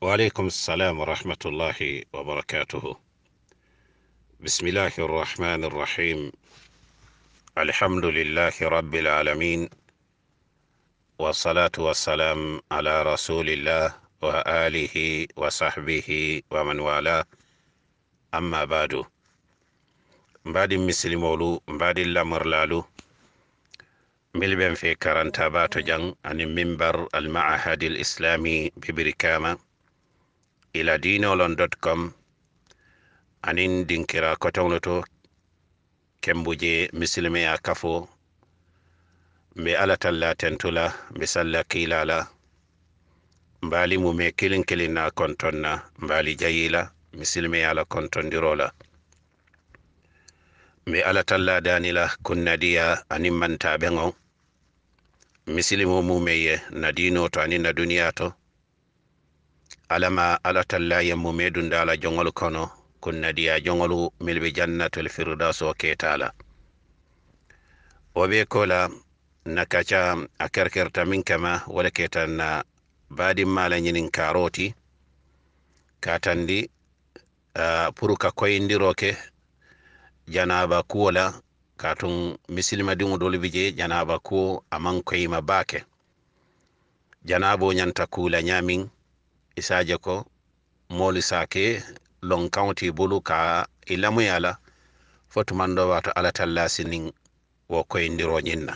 وعليكم السلام ورحمة الله وبركاته بسم الله الرحمن الرحيم الحمد لله رب العالمين والصلاة والسلام على رسول الله وآله وصحبه ومن والاه أما بعد mbaɗi misilmolu mbaɗi lamorlalu milɓen fe karantaba في كرنتابات جن عن المنبر المعهد الإسلامي ببركامه iladinolon.com anin dinkira kotonloto kembuje misilme a kafo mbe alatalla tentula mbe salla kilala mbali mume kilin kilin na konton na mbali jayila misilme ala kontondirola mbe alatalla danila kunnadiya animmantaɓe ngon misilimo mumeye nadino to anin na duniya to alama alatalla yemmu meɗum dala jongol kono kunnadiya jongolu milɓe jannatul firdas o ketala o ɓe kola nakaca a kerkerta min kama wala ketanna badin mala ñinin karoti katandi uh, pour ka koyindiroke janaba kuwo la katun misilmadiŋo dolu bi je janaba kuwo aman koyima baake janabo ñanta kula ñamin isaja ko moli sake lon county bulu ka i e lamuyala foto mando wato alatallasi nin wo koyendiro ñinna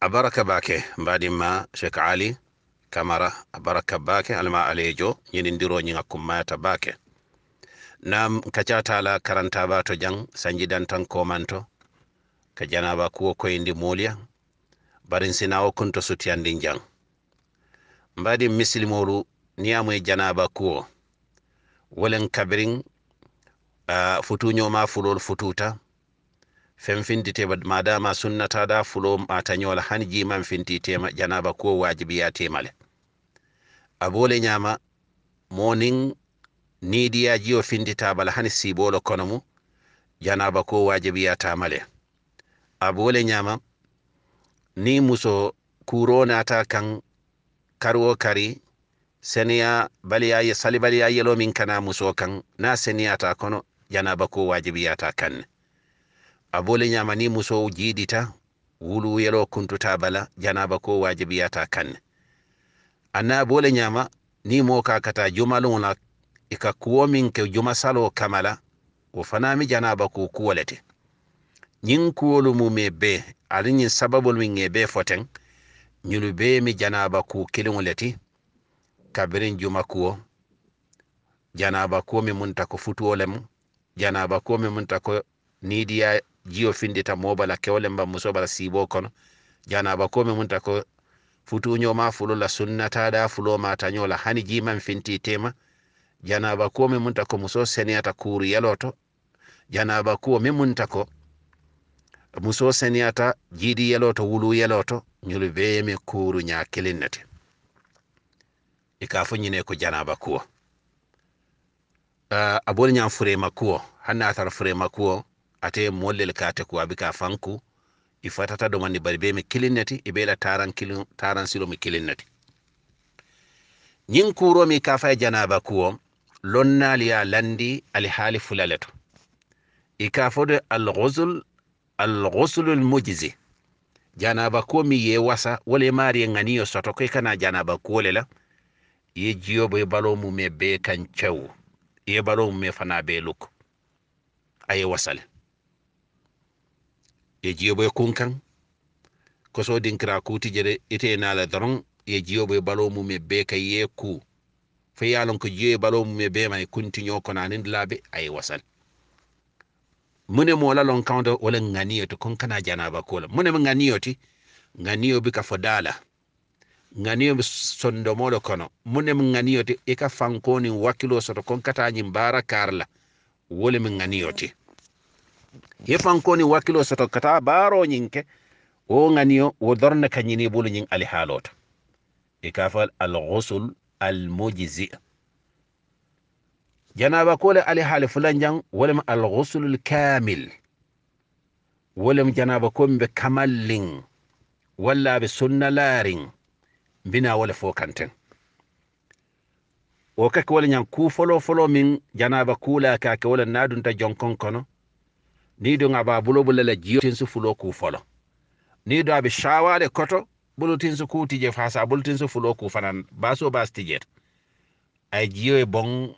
a baraka bake mbadinma cheikh ali camara a baraka bake alama alejo ñinindiro ñinga kummayata bake nam kacatala karantaba to jang sanjidan tan komanto ka janaba kuwo koyindi moliya barin sinawo kunto sutiyandin jang mbaadi misilimolu niyamu e janaba kuwo wolen kabirin futuñoma fulol fututa fenfintitema ma dama sunnatada fulo matañola hani jiman fintitema janaba kuwo wajibiya temale abole ñama monin nidiya jiyo fintitabala hani sibolo kono mu janaba kuwo wajibiya tamale abole ñama ni muso kuro nata kan kari wo kari seniya baliya ye sali baliya yelo min kana muso kan na seniyata kono janaba ko wajibiyata kanne a bole ñama ni musow jiidita wulu yelo kuntuta bala janaba ko wajibiyata kanne anna a bole ñama ni mo ka kata jumaluŋo la i ka kuwo min ke juma salo kamala wo fanami janaba ko kuwo le te ñiŋ kuwolu mu me bee aliŋ ñiŋ sababolu min ye bee foteŋ ñunu bee mi janaba ku kiliŋo le ti kabiriŋ juma kuwo janaba kuwo mi munta ko futuwo lemu janaba kuwo mi munta ko niidiya jiyo findita moo bala kewo lem ba muso bala siiboo kono janaba kuwo mi munta ko futuñoma fulo la sunnata da ma fuloma tañola hani jiman finti tema janaba kuwo mi munta ko muso seneyata kuuru yeloto janaba kuwo mi munta ko muso seniyata jiidi yeloto wulu yeloto ñolu beeyeme kuuru ñaa kelin ne ti i ka fo ñine ko janaba kuwo uh, ah, a bolu ñaŋ furema kuwo hanna a tara furema kuwo ate moolu lel ka ate kuwo a ka fanku i fatata domandi bari beeme kilin ne ti i be la taran kilin taran silo mi kilin ne ti ñiŋ kuuro mi ka fa janaba kuwo lonnaali ye landi ali haali fula le to i ka fo de alghuzul alghuslu lmujizi janaba ko mi ye wasa wala wole maari ŋaniyo soto ko i kana janaba kuwo le la ye jiyo bo ye baloo mu me bee kan cewo ye baloo mu me fana bee luk a ye wasa le ye jiyo bo ye kun koso dinkira kuti jere ite na la doron ye jiyo bo ye baloo mu me bee ka ye ku fo ye a lon ko jiyo ye baloo mu me bee ma ye kuntiño kono aniŋ labe a ye wasa le mune mo la lon kawdo wala nganiyo to kon kana jana janaba kola mune mo ŋaniyo ti nganiyo bi ka fo dala ŋaniyo bi sondomolo kono mune mo ŋaniyo ti e ka fankoni wakkilo soto kon kata ñin mbara karla wole mo nganiyo ti e fankoni wakkilo soto kata baro nyinke o nganiyo wo dorna kanyini bulu nyin ali halota e ka fal al ghusl al mujzi' janaba kole ali haali fulanjan wolem alghusulul kamil wolem janaba komiɓe kamallin wallaɓe sunnalarin bina wole fo kanten o kake wole ñan kufolo folo min janaba kula kake wole nadunta jonkon kono ni do aba bulobulala jiotinsu fulo kufolo ni do aɓe shawale koto bulutinsu kutije fa sa bulutinsu fulo kufanan baso bastijet ay jiyo e bon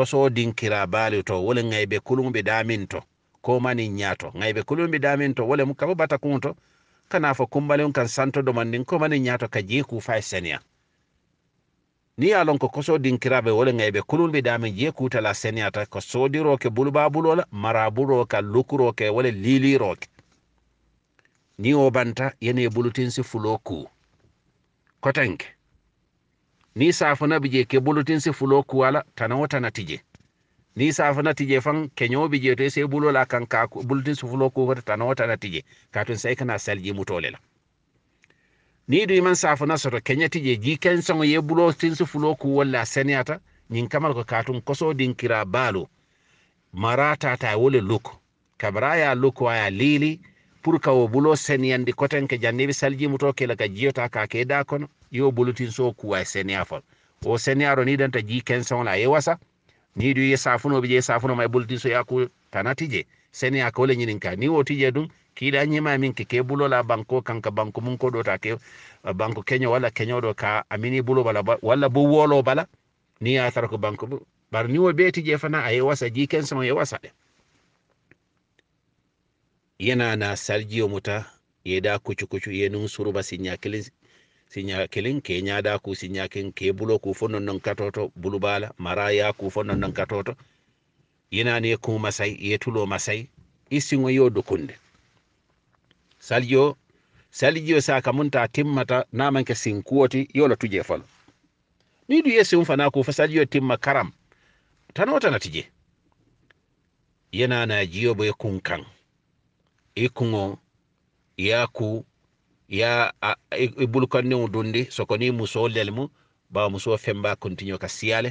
koso dinkira baali to wole ŋaybe kulumbe damin to komani ñaato ŋaybe kulumbe damin to wole mu kabo bata kunto to kana fo kumbalin kan santo domandin komani ñaato ka jee kufa e seniya ni ye lon ko koso dinkiraɓe wole ŋayɓe kulol ɓe dami je kutala seniyata ko sodiroke bulubabulola maraburoke lukuroke wole liliroke ni o banta yene bulutinsi fulo ku kotenke ni safana bije ke bulutin si fulo kuwala tana wo ni safana tije fan keñoo bi je to se bulo la kan ka bulutin si fulo ku tana wo tana tije katun sai kana salji mutole ni du man safana soto kenya tije ji ken sango ye bulo tin si fulo kuwala seniata nyin kamal ko katun koso din kira balo marata ta wole luko kabra luko ya lili pour ka wo bulo sen seniyandi koten ke salji muto ke ka jiyota ka ke da kono yo bulutin so kuwa ya fol o sen ya seniyaro ni danta ji ken kenson la wasa ni du ye safuno bi je safuno mai bulutin so ya ku tanati je ya ko le ka ni woti je da nyi ma min ke ke bulo la banko kanka banko mun ko do ta ke eh, banko keño wala keño do ka amini bulo bala wala bu wolo bala ni ya tar ko banko bar ni wo beti je fana aye wasa ji kenson ye wasa de yana na sarjiyo muta ya da kucu kucu ya nun ba sinya kilin sinya kilin ke nya da ku sinya kin ke bulo ku fonno non katoto bulubala ya ku fonno non katoto yana ne ku masai ya tulo masai isin wayo dukunde saljo saljiyo saka munta timmata na namanke sinkuwoti yolo tuje falo ni du yesu mfana ku fa saljiyo timma karam tanota natije yana na jiyo boye kunkan kan i kuŋo i y'a ku i dundi soko ni musoo lelemu bawo musoo fembaa kuntiño ka siya le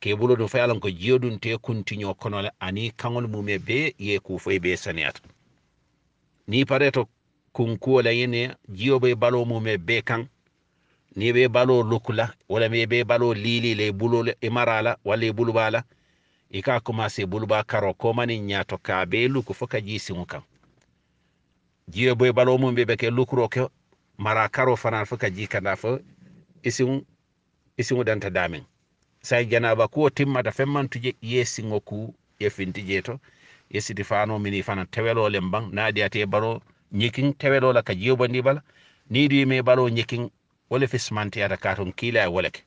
k'i dun fo ye a jio dun te kuntiño kono le aniŋ kaŋolu mume be ye kuu fo i saniyata niŋ pareto kunkuwo la yene jio be baloo mume bee kaŋ niŋ be baloo luku la walama i be baloo liili la bulo la i la walla i buluba la i ka a komase karo komaniŋ ñaato ka a bee luku fo ka jii siŋo kaŋ jiyo boy balo mum be beke lukuro ke mara karo fanal fa ka jika jikanda fa isin isin danta damin sai janaba ko timmata femmantuje yesi ngoku e finti jeto yesidi fano mini fana tewelole mban nadi ate baro nyikin tewelo la ka jiyo bandi bala ni di me balo nyikin wala fismanti ata katon kila wala ke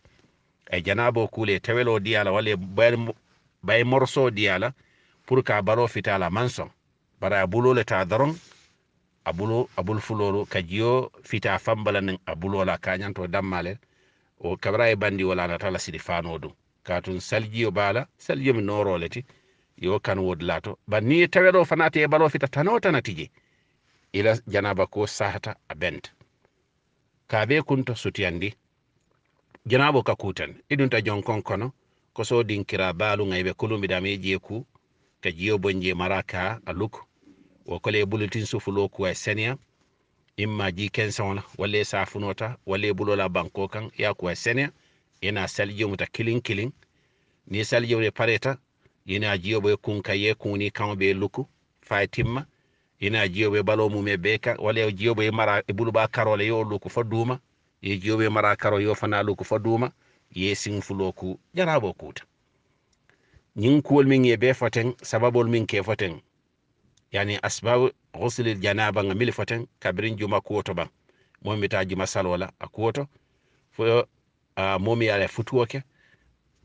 e janabo kule tewelo diyala wala bay morso diyala pour ka baro fitala manson bara bulole ta daron abulu abul fulolu kajiyo fita fambala nin abulola kanyanto dammale o kabra e bandi wala na tala sidi fano ɗum katun saljiyo bala saljiyo mi noro leti yo kan wod lato bar ni fanati e balo fita tano tana tije ila janaba ko sahata abent benta kabe kunto sutiyandi janabo ka kutan idun ta jon konkono ko so dinkira balu ngaybe kulumi je ku ka bonje maraka aluko wo kole e bulletin sufulo kuwa e senia imma ji ken sona walla sa funota ta walla e bulola banko kan ya a kuwa e seniya yena salijimu ta kilin kilin ni salijimu jomu pareta ina jiyo be kun ye kuni kan be luku fatima ina timma yena jiyo be balo mume be kaŋ walla jiyo be mara e buluba karole yo luku fo duuma ye jiyo be mara karo yo fana luku fo duuma ye siŋ fulo ku jarabo kuta ñiŋ kuwol miŋ ye be foteng sababol miŋ ke foteng yani asbab rusulil janaba ga mili foten kabirin juma kuwoto ban momi mbita juma salola a kuwoto fo uh, momi yaala futuwoke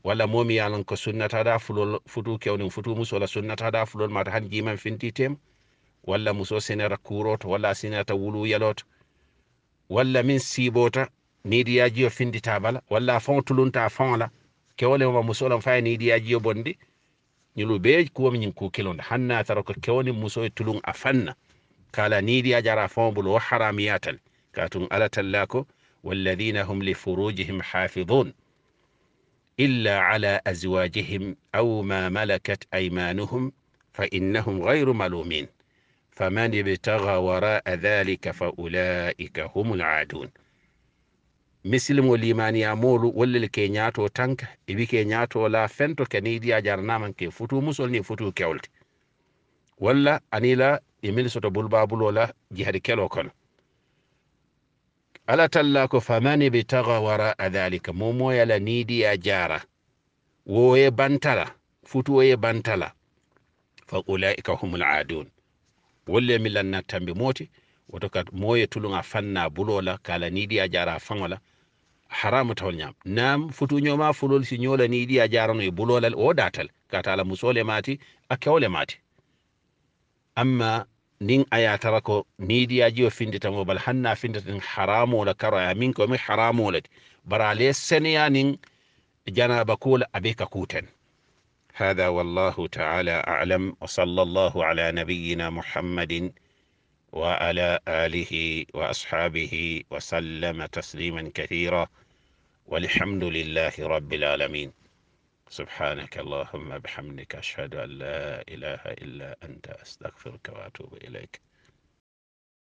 walla momi yalan ko sunnatada fulol futu kewni futu muso walla sunnatada fulol mata han jiman finti tem walla muso sinata kuroto walla sinata wulu yaloto walla min siibota nidiyajiyo finditabala walla fon tulunta fon la kewolema musolam faya nidiyajiyo bondi ñilu be kuwo min ku kilon hanna taroka ko kewni muso tulun afanna kala nidi ya jara fombulo haramiyatan katun ala tallako والذين هم لفروجهم حافظون إلا على أزواجهم أو ما ملكت أيمانهم فإنهم غير ملومين فمن ابتغى وراء ذلك فأولئك هم العادون misilimo limaniya moolu wollel ke ñaato tanka ibi ke ñaato la fento kanidiya jarnaman ke futu musol ni futu kewlte walla anila mil soto bulbabulo la jihadi kelo kono ala talla ko famani mo waraa dhalika momoyala niidiya jara woye bantala futu futuwoye bantala fa ulaika humul adun wolle milanna tambi moti woto kat moye tuluŋa fanna bulola la kala niidiya jara a faŋo la haramu tawol ñam nam futuñoma fulol si ñola niidiya jarano e bulo la datal kata musole maati a kewole maati amma nin aya tara ko niidiyajiwo finditamo bal hanna findita nin haramu karo aya min komi haramu la bara ale seneya nin janaba kula abe ka kuten هذا والله تعالى اعلم وصلى الله على نبينا محمد وعلى آله وأصحابه وسلم تسليما كثيرا والحمد لله رب العالمين سبحانك اللهم بحمدك أشهد أن لا إله إلا أنت أستغفرك وأتوب إليك